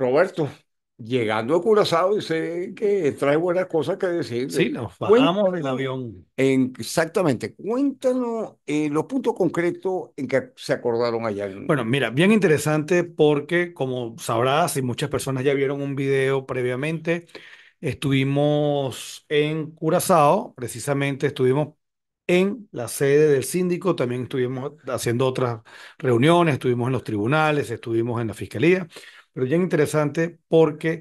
Roberto, llegando a Curazao, dice que trae buenas cosas que decir. Sí, nos bajamos del avión. exactamente. Cuéntanos eh, los puntos concretos en que se acordaron allá. Bueno, mira, bien interesante porque, como sabrás, y muchas personas ya vieron un video previamente, estuvimos en Curazao, precisamente estuvimos en la sede del síndico, también estuvimos haciendo otras reuniones, estuvimos en los tribunales, estuvimos en la fiscalía pero bien interesante porque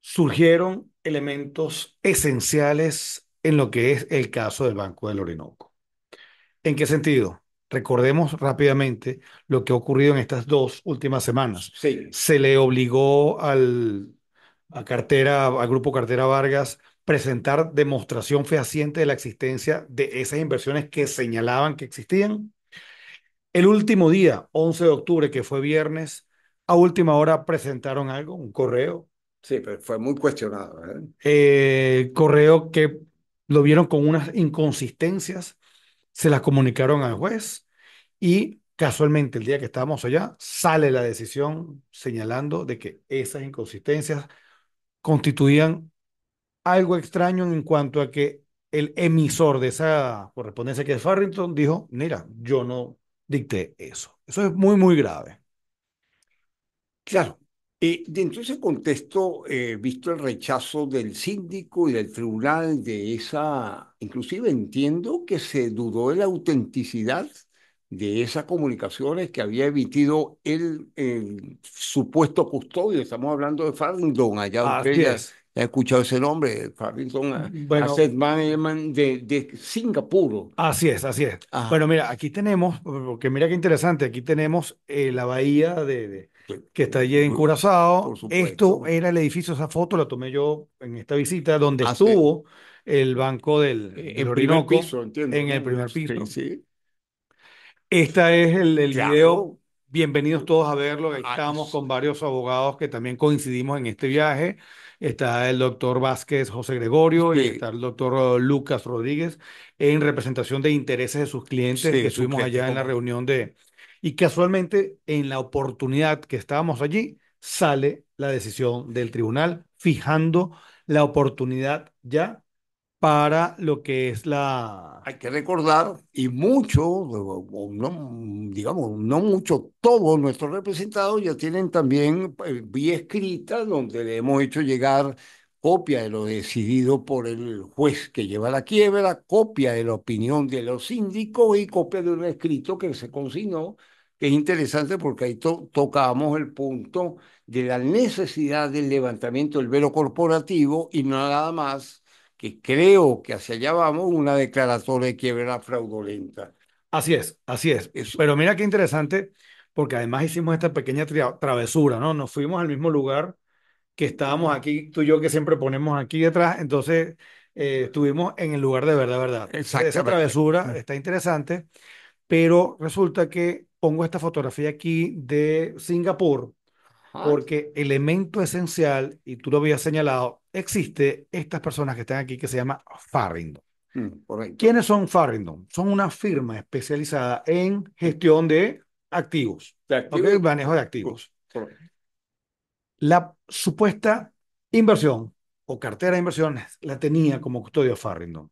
surgieron elementos esenciales en lo que es el caso del Banco del Orinoco. ¿En qué sentido? Recordemos rápidamente lo que ha ocurrido en estas dos últimas semanas. Se le obligó al, a cartera, al grupo Cartera Vargas presentar demostración fehaciente de la existencia de esas inversiones que señalaban que existían. El último día, 11 de octubre, que fue viernes, a última hora presentaron algo, un correo. Sí, pero fue muy cuestionado. ¿eh? Eh, correo que lo vieron con unas inconsistencias, se las comunicaron al juez y casualmente el día que estábamos allá sale la decisión señalando de que esas inconsistencias constituían algo extraño en cuanto a que el emisor de esa correspondencia que es Farrington dijo, mira, yo no dicté eso. Eso es muy, muy grave. Claro. y eh, dentro de ese contexto, eh, visto el rechazo del síndico y del tribunal de esa, inclusive entiendo que se dudó de la autenticidad de esas comunicaciones que había emitido el, el supuesto custodio. Estamos hablando de Farrington, allá ustedes he escuchado ese nombre, Farrington mm, de, Singapur. Así es, así es. Ah. Bueno, mira, aquí tenemos, porque mira qué interesante, aquí tenemos eh, la bahía de, que está allí en Curazao. Esto era el edificio, esa foto la tomé yo en esta visita, donde ah, estuvo el banco del, Orinoco piso, entiendo, en el primer piso. Sí, Esta es el, video. Bienvenidos todos a verlo. Ahí ah, estamos con varios abogados que también coincidimos en este viaje. Está el doctor Vázquez José Gregorio y está el doctor Lucas Rodríguez en representación de intereses de sus clientes que estuvimos allá en la reunión de, y casualmente, en la oportunidad que estábamos allí, sale la decisión del tribunal fijando la oportunidad ya para lo que es la... Hay que recordar, y mucho, digamos, no mucho, todos nuestros representados ya tienen también eh, vía escrita donde le hemos hecho llegar copia de lo decidido por el juez que lleva la quiebra, copia de la opinión de los síndicos y copia de un escrito que se consignó, que es interesante porque ahí tocábamos el punto de la necesidad del levantamiento del velo corporativo y nada más que creo que hacia allá vamos una declaratoria de quiebra fraudulenta. Así es, así es. Pero mira qué interesante, porque además hicimos esta pequeña travesura, ¿no? Nos fuimos al mismo lugar que estábamos aquí, tú y yo que siempre ponemos aquí detrás, entonces eh, estuvimos en el lugar de verdad, verdad. Esa travesura mm. está interesante, pero resulta que pongo esta fotografía aquí de Singapur, porque elemento esencial, y tú lo habías señalado, existe estas personas que están aquí que se llama Farringdon. Mm, ¿Quiénes son Farringdon? Son una firma especializada en gestión de activos, de activos. manejo de activos la supuesta inversión o cartera de inversiones la tenía como custodio Farrington.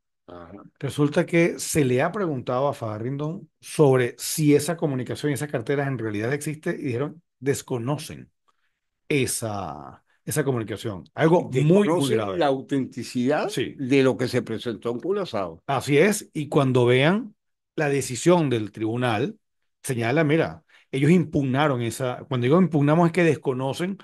Resulta que se le ha preguntado a Farrington sobre si esa comunicación y esas carteras en realidad existe y dijeron desconocen esa, esa comunicación. Algo muy, muy, grave. La autenticidad de lo que se presentó en Curazao. Así es, y cuando vean la decisión del tribunal, señala, mira, ellos impugnaron esa, cuando digo impugnamos es que desconocen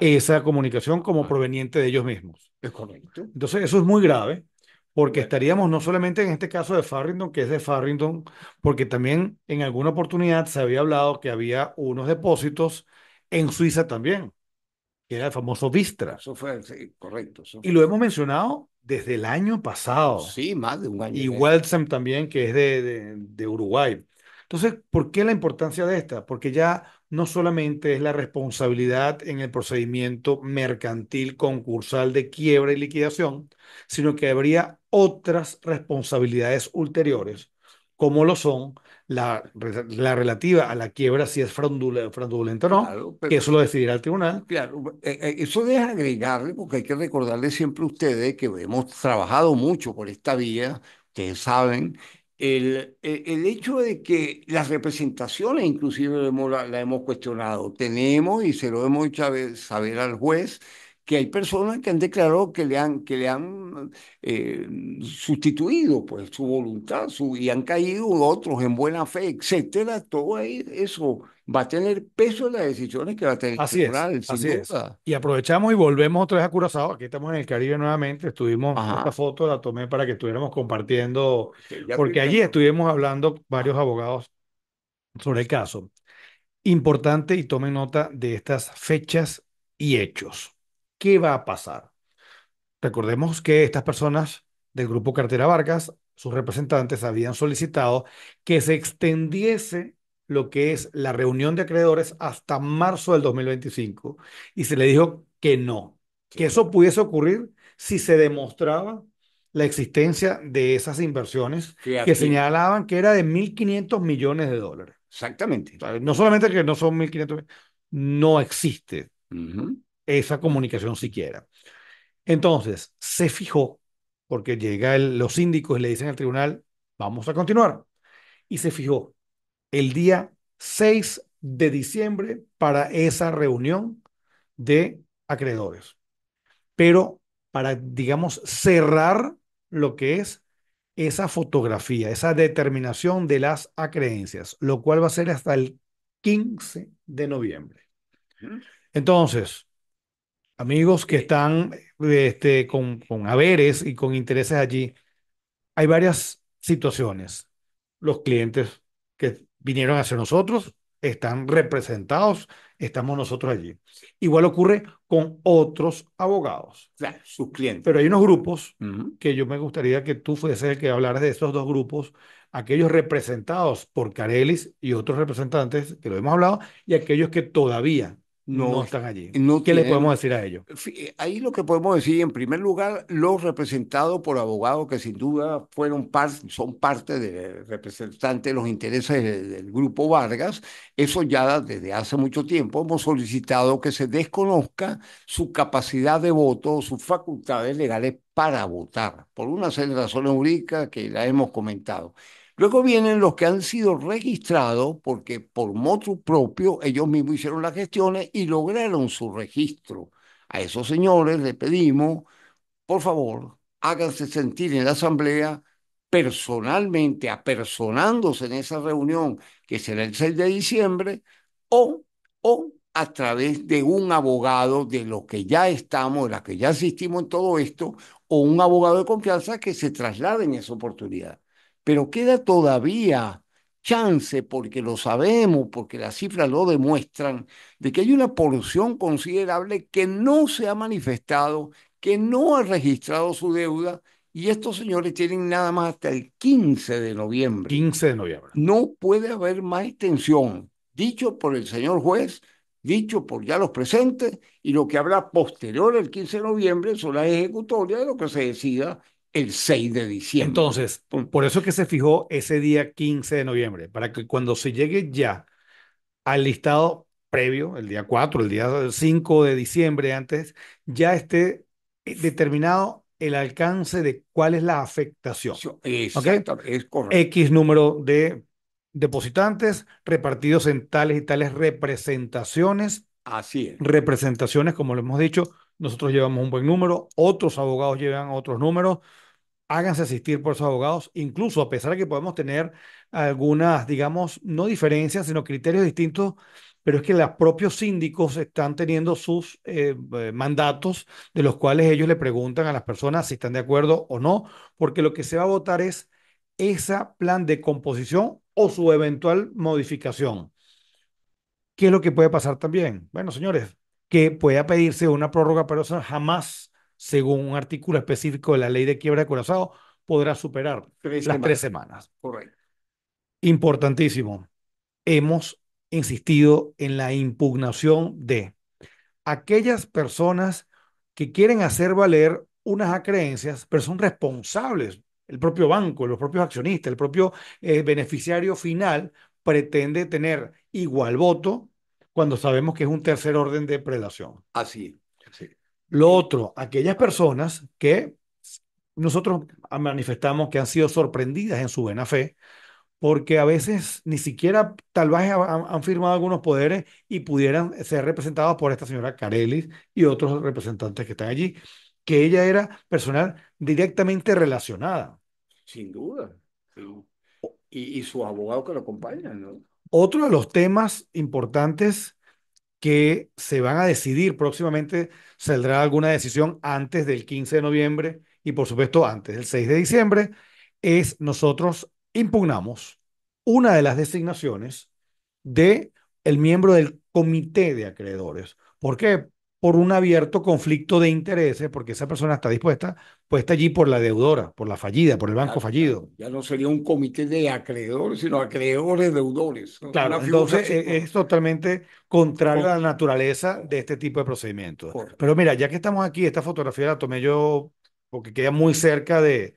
esa comunicación como proveniente de ellos mismos. Es correcto. Entonces, eso es muy grave, porque estaríamos no solamente en este caso de Farrington, que es de Farrington, porque también en alguna oportunidad se había hablado que había unos depósitos en Suiza también, que era el famoso Vistra. Eso fue, correcto. Y lo hemos mencionado desde el año pasado. Sí, más de un año. Y Welsem también, que es de, de, de Uruguay. Entonces, ¿por qué la importancia de esta? Porque ya no solamente es la responsabilidad en el procedimiento mercantil concursal de quiebra y liquidación, sino que habría otras responsabilidades ulteriores, como lo son la, la relativa a la quiebra, si es fraudulenta, o no, que eso lo decidirá el tribunal. Claro, eh, eh, eso deja agregarle, porque hay que recordarle siempre a ustedes que hemos trabajado mucho por esta vía, ustedes saben, el, el, hecho de que las representaciones inclusive la hemos, cuestionado. Tenemos y se lo hemos hecho saber al juez que hay personas que han declarado que le han, que le han eh, sustituido pues, su voluntad su, y han caído otros en buena fe, etcétera. Todo eso va a tener peso en las decisiones que va a tener que tomar. así es. Y aprovechamos y volvemos otra vez a Curazao. Aquí estamos en el Caribe nuevamente. Estuvimos, esta foto la tomé para que estuviéramos compartiendo, porque allí estuvimos hablando varios abogados sobre el caso. Importante y tome nota de estas fechas y hechos. ¿Qué va a pasar? Recordemos que estas personas del grupo Cartera Vargas, sus representantes, habían solicitado que se extendiese lo que es la reunión de acreedores hasta marzo del 2025 y se le dijo que no, que eso pudiese ocurrir si se demostraba la existencia de esas inversiones que señalaban que era de 1.500 millones de dólares. Exactamente. No solamente que no son 1.500, no existe esa comunicación siquiera. Entonces, se fijó, porque llega los síndicos y le dicen al tribunal, vamos a continuar. Y se fijó el día 6 de diciembre para esa reunión de acreedores. Pero para, digamos, cerrar lo que es esa fotografía, esa determinación de las acreencias, lo cual va a ser hasta el 15 de noviembre. Entonces, amigos que están este, con, con haberes y con intereses allí, hay varias situaciones. Los clientes que vinieron hacia nosotros, están representados, estamos nosotros allí. Igual ocurre con otros abogados. Claro, sus clientes. Pero hay unos grupos que yo me gustaría que tú fuese el que hablaras de esos dos grupos, aquellos representados por Carelis y otros representantes, que lo hemos hablado, y aquellos que todavía no, están allí. ¿Qué le podemos decir a ellos? Ahí lo que podemos decir, en primer lugar, los representados por abogados que sin duda fueron son parte de representantes de los intereses del, grupo Vargas, eso ya desde hace mucho tiempo hemos solicitado que se desconozca su capacidad de voto, sus facultades legales para votar, por una serie de razones jurídicas que la hemos comentado. Luego vienen los que han sido registrados porque por motu propio ellos mismos hicieron las gestiones y lograron su registro. A esos señores les pedimos, por favor, háganse sentir en la asamblea personalmente, apersonándose en esa reunión que será el 6 de diciembre, o, o a través de un abogado de los que ya estamos, de los que ya asistimos en todo esto, o un abogado de confianza que se traslade en esa oportunidad pero queda todavía chance, porque lo sabemos, porque las cifras lo demuestran, de que hay una porción considerable que no se ha manifestado, que no ha registrado su deuda, y estos señores tienen nada más hasta el 15 de noviembre. 15 de noviembre. No puede haber más extensión, dicho por el señor juez, dicho por ya los presentes, y lo que habrá posterior al 15 de noviembre son las ejecutorias de lo que se decida el 6 de diciembre. Entonces, por eso es que se fijó ese día 15 de noviembre, para que cuando se llegue ya al listado previo, el día 4, el día 5 de diciembre antes, ya esté eh, determinado el alcance de cuál es la afectación. Exacto, es correcto. X número de depositantes repartidos en tales y tales representaciones. Así es. Representaciones, como lo hemos dicho, nosotros llevamos un buen número, otros abogados llevan otros números, háganse asistir por sus abogados, incluso a pesar de que podemos tener algunas, digamos, no diferencias, sino criterios distintos, pero es que los propios síndicos están teniendo sus eh, eh, mandatos de los cuales ellos le preguntan a las personas si están de acuerdo o no, porque lo que se va a votar es ese plan de composición o su eventual modificación. ¿Qué es lo que puede pasar también? Bueno, señores, que pueda pedirse una prórroga, pero eso jamás según un artículo específico de la ley de quiebra de corazón, podrá superar las tres semanas. Correcto. Importantísimo. Hemos insistido en la impugnación de aquellas personas que quieren hacer valer unas acreencias, pero son responsables. El propio banco, los propios accionistas, el propio eh, beneficiario final pretende tener igual voto cuando sabemos que es un tercer orden de prelación. Así. Lo otro, aquellas personas que nosotros manifestamos que han sido sorprendidas en su buena fe, porque a veces ni siquiera tal vez han, firmado algunos poderes y pudieran ser representados por esta señora Carelis y otros representantes que están allí, que ella era personal directamente relacionada. Sin duda. Y, y su abogado que lo acompaña, Otro de los temas importantes que se van a decidir próximamente, saldrá alguna decisión antes del 15 de noviembre y por supuesto antes del 6 de diciembre, es nosotros impugnamos una de las designaciones de el miembro del comité de acreedores. ¿Por qué? por un abierto conflicto de intereses, porque esa persona está dispuesta, pues está allí por la deudora, por la fallida, por el banco fallido. Ya no sería un comité de acreedores, sino acreedores deudores. Claro, entonces e, es, totalmente contrario a la naturaleza de este tipo de procedimientos. Pero mira, ya que estamos aquí, esta fotografía la tomé yo porque queda muy cerca de,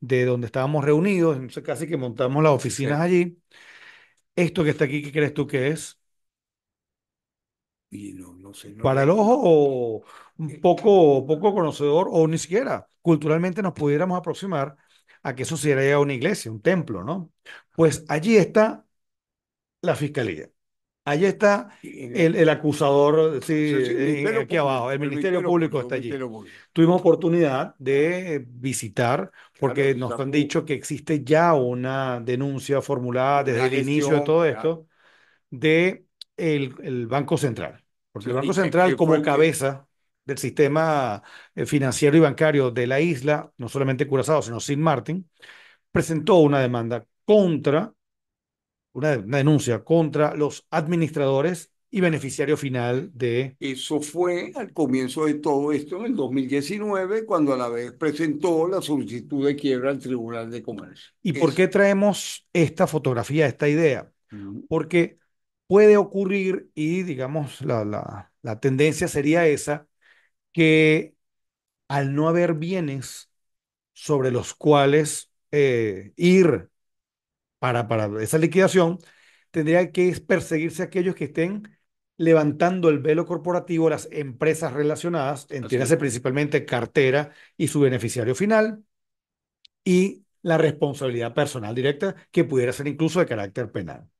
de donde estábamos reunidos, casi que montamos las oficinas allí. Esto que está aquí, ¿qué crees tú que es? no, Para el ojo o un eh, poco, poco conocedor o ni siquiera culturalmente nos pudiéramos aproximar a que eso sería una iglesia, un templo, ¿no? Pues allí está la fiscalía. Allí está eh, el, acusador, el eh, abajo, el, Ministerio, Público, está allí. Tuvimos oportunidad de visitar, porque nos han dicho que existe ya una denuncia formulada desde el inicio de todo esto, de el Banco Central. Porque el Banco Central, como cabeza del sistema eh, financiero y bancario de la isla, no solamente Curazao, sino Sin Martin, presentó una demanda contra, una, denuncia contra los administradores y beneficiario final de... Eso fue al comienzo de todo esto, en el 2019, cuando a la vez presentó la solicitud de quiebra al Tribunal de Comercio. ¿Y por qué traemos esta fotografía, esta idea? Porque puede ocurrir, y digamos, la, tendencia sería esa, que al no haber bienes sobre los cuales eh, ir para, para esa liquidación, tendría que perseguirse aquellos que estén levantando el velo corporativo las empresas relacionadas, entiéndase principalmente cartera y su beneficiario final, y la responsabilidad personal directa que pudiera ser incluso de carácter penal.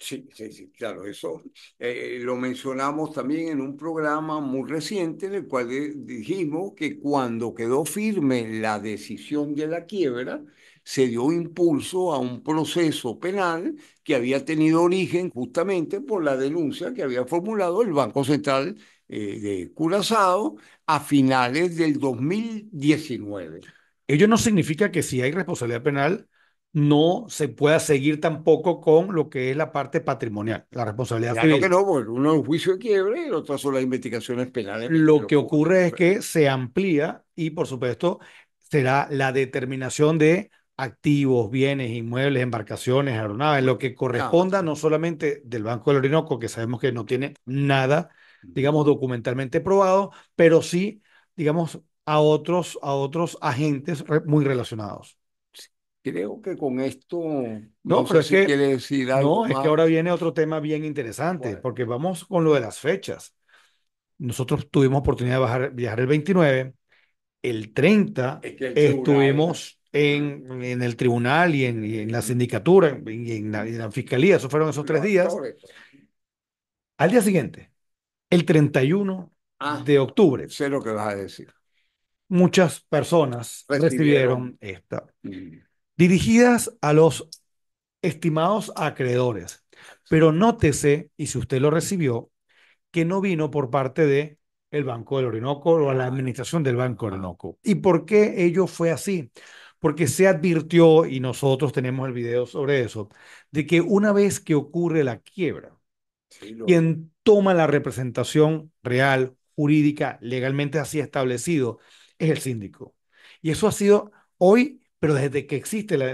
Sí, sí, claro, eso eh, lo mencionamos también en un programa muy reciente en el cual eh, dijimos que cuando quedó firme la decisión de la quiebra, se dio impulso a un proceso penal que había tenido origen justamente por la denuncia que había formulado el Banco Central eh, de Curazao a finales del 2019. Ello no significa que si hay responsabilidad penal, no se pueda seguir tampoco con lo que es la parte patrimonial, la responsabilidad claro que no, uno es un juicio de quiebre y el otro son las investigaciones penales. Lo que ocurre es que se amplía y, por supuesto, será la determinación de activos, bienes, inmuebles, embarcaciones, aeronaves, lo que ah, corresponda no solamente del Banco del Orinoco, que sabemos que no tiene nada, digamos, documentalmente probado, pero sí, digamos, a otros, a otros agentes muy relacionados. Creo que con esto no, pero es que, quiere decir No, es que ahora viene otro tema bien interesante, porque vamos con lo de las fechas. Nosotros tuvimos oportunidad de viajar el 29, el 30 estuvimos en, en, el tribunal y en, en la sindicatura y en la, fiscalía, Eso fueron esos tres días. Pues. Al día siguiente, el 31 ah, de octubre. Sé lo que vas a decir. Muchas personas recibieron, esta. Mm dirigidas a los estimados acreedores. Pero nótese, y si usted lo recibió, que no vino por parte de el Banco del Orinoco o a la administración del Banco del Orinoco. ¿Y por qué ello fue así? Porque se advirtió, y nosotros tenemos el video sobre eso, de que una vez que ocurre la quiebra, quien toma la representación real, jurídica, legalmente así establecido, es el síndico. Y eso ha sido hoy pero desde que existe la,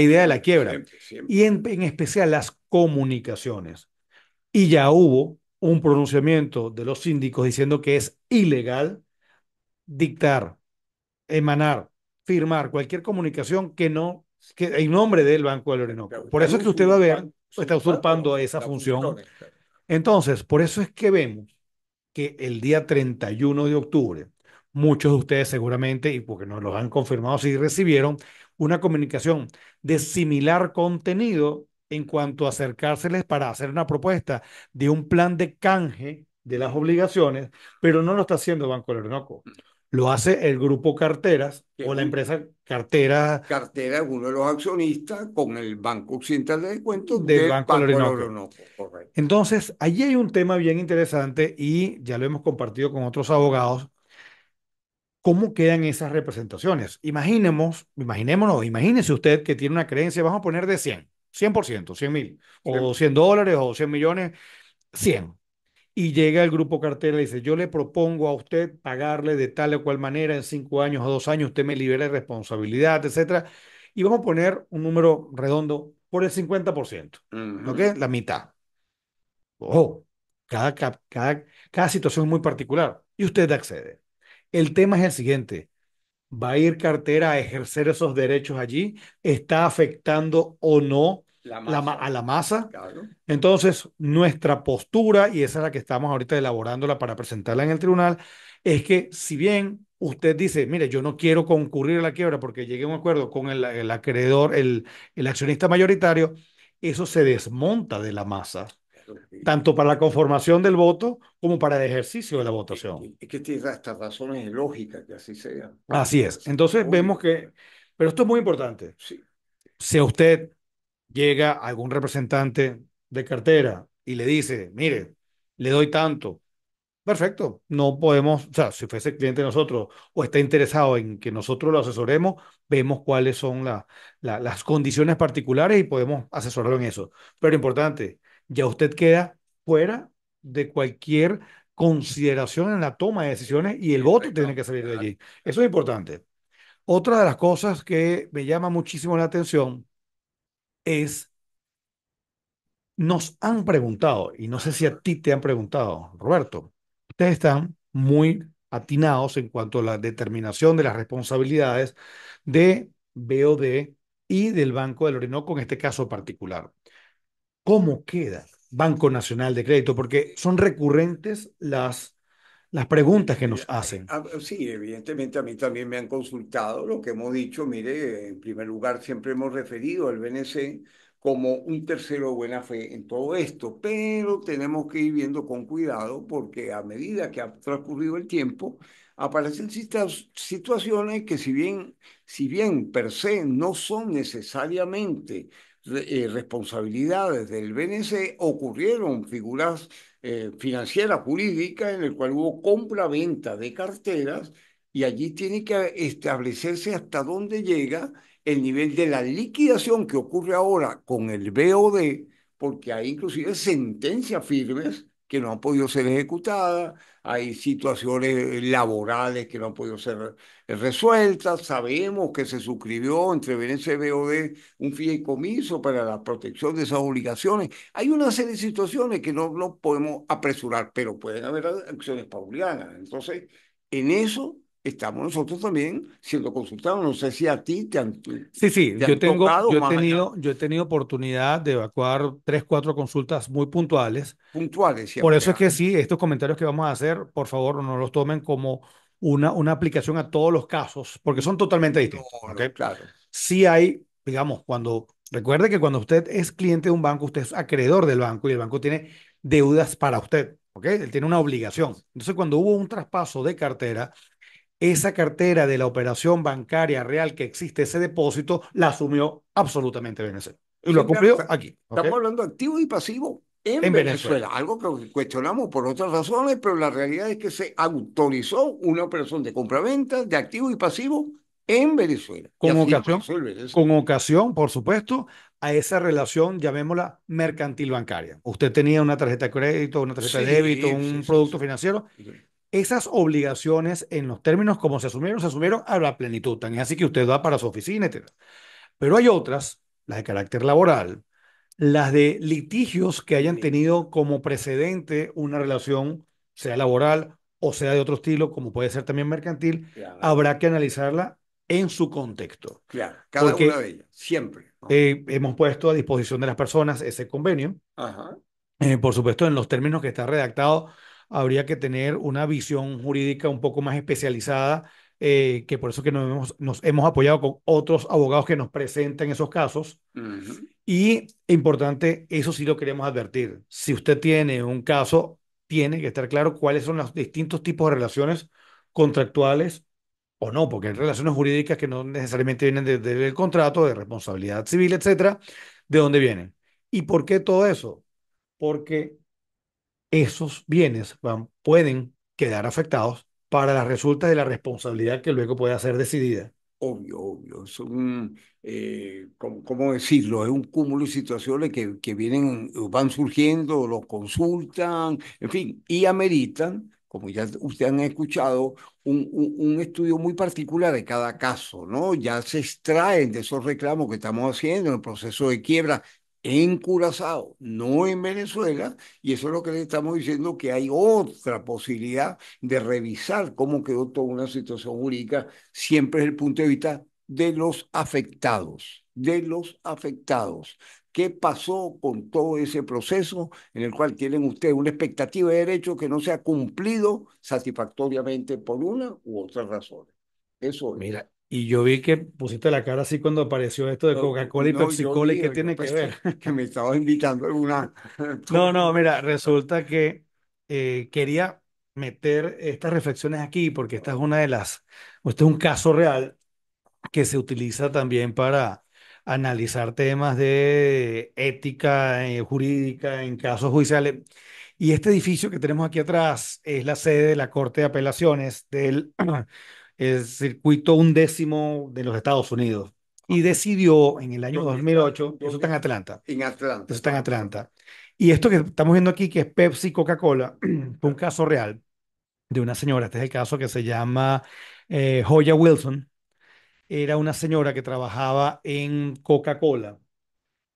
idea de la quiebra. Y en, especial las comunicaciones. Y ya hubo un pronunciamiento de los síndicos diciendo que es ilegal dictar, emanar, firmar cualquier comunicación que no, que en nombre del Banco del Orinoco. por eso es que usted va a ver, está usurpando esa función. Entonces, por eso es que vemos que el día 31 de octubre muchos de ustedes seguramente, y porque nos los han confirmado, si recibieron una comunicación de similar contenido en cuanto a acercárseles para hacer una propuesta de un plan de canje de las obligaciones, pero no lo está haciendo Banco del Orinoco. Lo hace el grupo Carteras o la empresa cartera Cartera uno de los accionistas con el Banco Occidental de Descuento del, Banco, Banco Entonces, allí hay un tema bien interesante y ya lo hemos compartido con otros abogados ¿Cómo quedan esas representaciones? Imaginemos, imaginémonos, imagínese usted que tiene una creencia, vamos a poner de 100, 100%, 100 mil, o 100 dólares, o 100 millones, 100. Y llega el grupo cartel y dice, yo le propongo a usted pagarle de tal o cual manera en cinco años o dos años, usted me libera de responsabilidad, etcétera. Y vamos a poner un número redondo por el 50%, ¿no La mitad. ¡Oh! cada, cada, cada situación es muy particular y usted accede. El tema es el siguiente. ¿Va a ir cartera a ejercer esos derechos allí? ¿Está afectando o no a la masa? Entonces, nuestra postura, y esa es la que estamos ahorita elaborándola para presentarla en el tribunal, es que si bien usted dice, mire, yo no quiero concurrir a la quiebra porque llegué a un acuerdo con el, acreedor, el accionista mayoritario, eso se desmonta de la masa tanto para la conformación del voto como para el ejercicio de la votación. Es que tiene estas razones lógicas que así sea. Así es. Entonces vemos que, pero esto es muy importante. Si a usted llega algún representante de cartera y le dice, mire, le doy tanto, perfecto, no podemos, o sea, si fuese cliente de nosotros o está interesado en que nosotros lo asesoremos, vemos cuáles son la, las condiciones particulares y podemos asesorarlo en eso. Pero importante, ya usted queda fuera de cualquier consideración en la toma de decisiones y el voto tiene que salir de allí. Eso es importante. Otra de las cosas que me llama muchísimo la atención es, nos han preguntado, y no sé si a ti te han preguntado, Roberto, ustedes están muy atinados en cuanto a la determinación de las responsabilidades de BOD y del Banco del Orinoco en este caso particular. ¿Cómo queda Banco Nacional de Crédito? Porque son recurrentes las, las preguntas que nos hacen. Ah, sí, evidentemente a mí también me han consultado lo que hemos dicho. Mire, en primer lugar siempre hemos referido al BNC como un tercero de buena fe en todo esto, pero tenemos que ir viendo con cuidado porque a medida que ha transcurrido el tiempo, aparecen situaciones que si bien, si bien per se no son necesariamente eh, responsabilidades del BNC, ocurrieron figuras eh, financieras, jurídicas, en el cual hubo compra-venta de carteras y allí tiene que establecerse hasta dónde llega el nivel de la liquidación que ocurre ahora con el BOD, porque hay inclusive sentencias firmes que no han podido ser ejecutadas, hay situaciones laborales que no han podido ser resueltas, sabemos que se suscribió entre Venecia un fideicomiso para la protección de esas obligaciones. Hay una serie de situaciones que no, no podemos apresurar, pero pueden haber acciones paulianas. Entonces, en eso estamos nosotros también siendo consultados. No sé si a ti te han. Sí, sí, yo, tengo, yo, he tenido, yo he tenido oportunidad de evacuar tres, cuatro consultas muy puntuales. Puntuales, Por eso es que sí, estos comentarios que vamos a hacer, por favor, no los tomen como una, una aplicación a todos los casos, porque son totalmente distintos. Sí hay, digamos, cuando. Recuerde que cuando usted es cliente de un banco, usted es acreedor del banco y el banco tiene deudas para usted. ¿ok? Él tiene una obligación. Entonces, cuando hubo un traspaso de cartera, esa cartera de la operación bancaria real que existe, ese depósito, la asumió absolutamente Venezuela. Y lo cumplió aquí. Estamos hablando de activo y pasivo en, Venezuela. Algo que cuestionamos por otras razones, pero la realidad es que se autorizó una operación de compraventa de activo y pasivo en Venezuela. Con ocasión, con ocasión, por supuesto, a esa relación, llamémosla mercantil bancaria. Usted tenía una tarjeta de crédito, una tarjeta de débito, un producto financiero esas obligaciones en los términos como se asumieron, se asumieron a la plenitud. Tan así que usted va para su oficina, etc. Pero hay otras, las de carácter laboral, las de litigios que hayan tenido como precedente una relación, sea laboral o sea de otro estilo, como puede ser también mercantil, habrá que analizarla en su contexto. Claro, cada una de ellas, siempre. Eh, hemos puesto a disposición de las personas ese convenio. Eh, por supuesto, en los términos que está redactado habría que tener una visión jurídica un poco más especializada, eh, que por eso que nos hemos, nos hemos, apoyado con otros abogados que nos presentan esos casos. Y importante, eso sí lo queremos advertir. Si usted tiene un caso, tiene que estar claro cuáles son los distintos tipos de relaciones contractuales o no, porque hay relaciones jurídicas que no necesariamente vienen del contrato, de responsabilidad civil, etcétera, de dónde vienen. ¿Y por qué todo eso? Porque esos bienes van, pueden quedar afectados para las resultas de la responsabilidad que luego pueda ser decidida. Obvio, obvio. Es un, eh, ¿cómo, decirlo? Es un cúmulo de situaciones que, que vienen, van surgiendo, los consultan, en fin, y ameritan como ya ustedes han escuchado, un, un, un, estudio muy particular de cada caso, ¿no? Ya se extraen de esos reclamos que estamos haciendo en el proceso de quiebra, en Curazao, no en Venezuela, y eso es lo que le estamos diciendo, que hay otra posibilidad de revisar cómo quedó toda una situación jurídica, siempre desde el punto de vista de los afectados, de los afectados. ¿Qué pasó con todo ese proceso en el cual tienen ustedes una expectativa de derecho que no se ha cumplido satisfactoriamente por una u otra razón? Eso Mira, y yo vi que pusiste la cara así cuando apareció esto de Coca-Cola y Pepsi-Cola. ¿Y qué tiene que ver? Que me estaba invitando en una. no, no, mira, resulta que eh, quería meter estas reflexiones aquí porque esta es una de las. Este es un caso real que se utiliza también para analizar temas de ética eh, jurídica en casos judiciales. Y este edificio que tenemos aquí atrás es la sede de la Corte de Apelaciones del. el circuito undécimo de los Estados Unidos. Y decidió en el año 2008, eso está en Atlanta. En Eso está en Atlanta. Y esto que estamos viendo aquí, que es Pepsi Coca-Cola, fue un caso real de una señora. Este es el caso que se llama eh, Joya Wilson. Era una señora que trabajaba en Coca-Cola.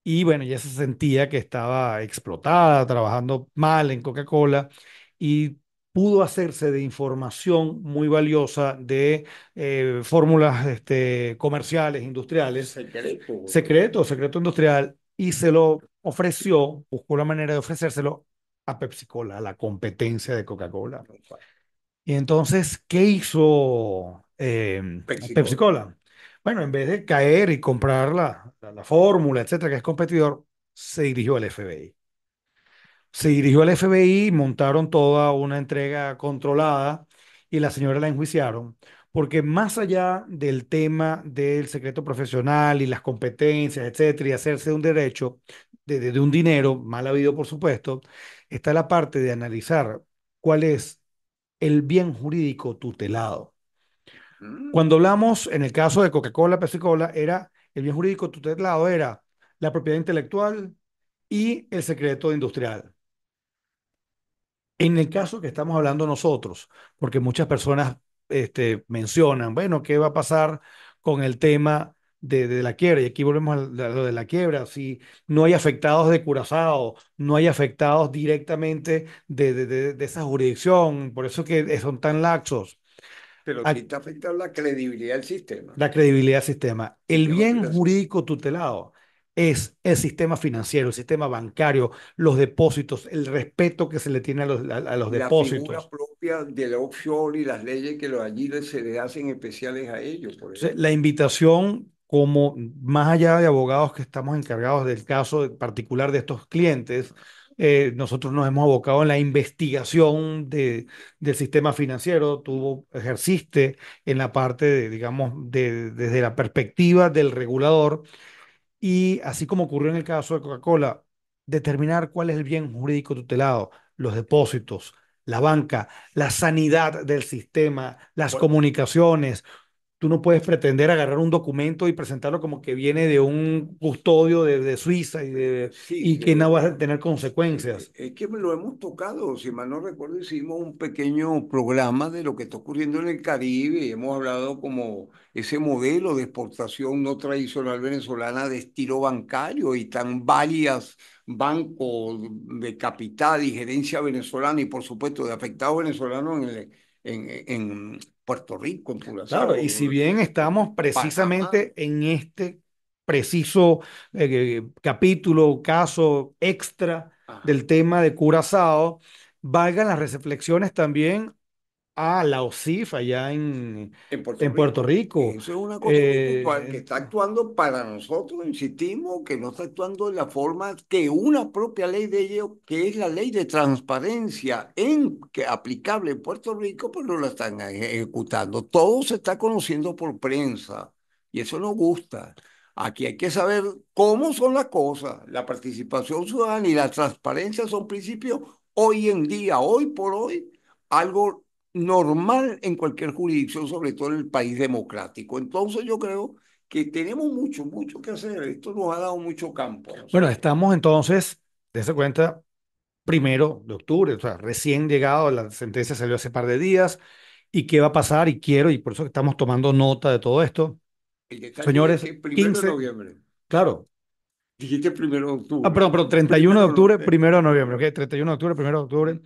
Y bueno, ella se sentía que estaba explotada, trabajando mal en Coca-Cola. Y pudo hacerse de información muy valiosa de eh, fórmulas este, comerciales, industriales. Secreto. Secreto, industrial, y se lo ofreció, buscó la manera de ofrecérselo a Pepsi a la competencia de Coca-Cola. Y entonces, ¿qué hizo PepsiCola em, Pepsi, Bueno, en vez de caer y comprar la, la fórmula, etcétera, que es competidor, se dirigió al FBI se dirigió al FBI, montaron toda una entrega controlada y la señora la enjuiciaron. Porque más allá del tema del secreto profesional y las competencias, etcétera, y hacerse un derecho, de, un dinero, mal habido por supuesto, está la parte de analizar cuál es el bien jurídico tutelado. Cuando mm. hablamos, en el caso de Coca-Cola, Pepsi-Cola, era el bien jurídico tutelado era la propiedad intelectual y el secreto industrial. En el caso que estamos hablando nosotros, porque muchas personas este, mencionan, bueno, ¿qué va a pasar con el tema de, la quiebra? Y aquí volvemos a lo de la quiebra, si no hay afectados de Curazao, no hay afectados directamente de, esa jurisdicción, por eso que son tan laxos. Pero aquí está afectando la credibilidad del sistema. La credibilidad del sistema. El bien jurídico tutelado es el sistema financiero, el sistema bancario, los depósitos, el respeto que se le tiene a los, a, los depósitos. La figura propia del offshore y las leyes que los allí se le hacen especiales a ellos. la invitación, como más allá de abogados que estamos encargados del caso particular de estos clientes, eh, nosotros nos hemos abocado en la investigación de, del sistema financiero, tú ejerciste en la parte, de, digamos, de, desde la perspectiva del regulador y así como ocurrió en el caso de Coca-Cola, determinar cuál es el bien jurídico tutelado, los depósitos, la banca, la sanidad del sistema, las comunicaciones, Tú no puedes pretender agarrar un documento y presentarlo como que viene de un custodio de, Suiza y, que eh, no va a tener consecuencias. Eh, es que lo hemos tocado, si mal no recuerdo, hicimos un pequeño programa de lo que está ocurriendo en el Caribe y hemos hablado como ese modelo de exportación no tradicional venezolana de estilo bancario y tan varias bancos de capital y gerencia venezolana y por supuesto de afectados venezolanos en, en, en Puerto Rico, en Curazao. Claro, y si bien estamos precisamente en este preciso eh, eh, capítulo, caso extra del tema de Curazao, valgan las reflexiones también Ah, la OCIF allá en, en, Puerto, Rico. Eso es una cosa eh, que está actuando para nosotros, insistimos, que no está actuando de la forma que una propia ley de ello, que es la ley de transparencia en, que, aplicable en Puerto Rico, pues no la están e-, ejecutando. Todo se está conociendo por prensa y eso nos gusta. Aquí hay que saber cómo son las cosas. La participación ciudadana y la transparencia son principios hoy en día, hoy por hoy, algo normal en cualquier jurisdicción, sobre todo en el país democrático. Entonces yo creo que tenemos mucho, mucho que hacer. Esto nos ha dado mucho campo. Bueno, estamos entonces, de cuenta, primero de octubre, o sea, recién llegado, la sentencia salió hace par de días, y qué va a pasar, y quiero, y por eso estamos tomando nota de todo esto. Señores, 15, de noviembre. Claro. Dijiste primero de octubre. Ah, perdón, pero 31 de octubre, primero de noviembre, ¿ok? 31 de octubre, primero de octubre.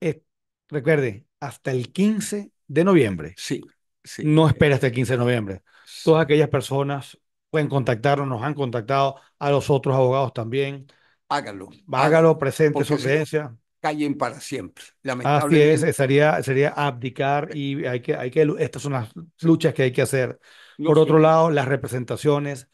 Eh, recuerde, hasta el 15 de noviembre. Sí, sí. No eh, espera hasta el 15 de noviembre. Todas aquellas personas pueden contactarnos, nos han contactado, a los otros abogados también. háganlo Hágalo, presente su creencia. Callen para siempre. Así es, sería, sería abdicar y hay que, hay que, estas son las luchas que hay que hacer. por otro lado, las representaciones,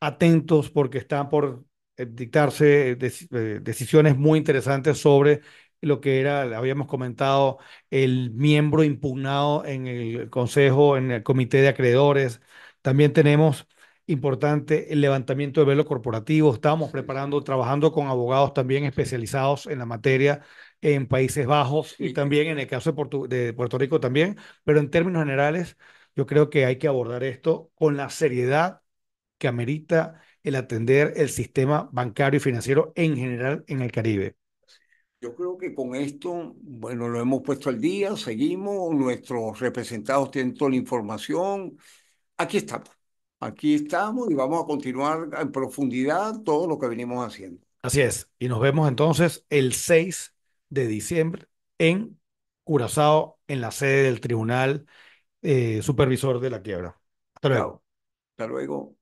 atentos porque están por dictarse eh, eh, decisiones muy interesantes sobre lo que era, habíamos comentado, el miembro impugnado en el Consejo, en el Comité de Acreedores. También tenemos importante el levantamiento de velo corporativo. Estamos preparando, trabajando con abogados también especializados en la materia en Países Bajos y también en el caso de Puerto Rico también. Pero en términos generales, yo creo que hay que abordar esto con la seriedad que amerita el atender el sistema bancario y financiero en general en el Caribe. Yo creo que con esto, bueno, lo hemos puesto al día, seguimos, nuestros representados tienen toda la información. Aquí estamos, aquí estamos y vamos a continuar en profundidad todo lo que venimos haciendo. Así es, y nos vemos entonces el 6 de diciembre en Curazao, en la sede del Tribunal eh, Supervisor de la Quiebra. Hasta luego. Hasta luego.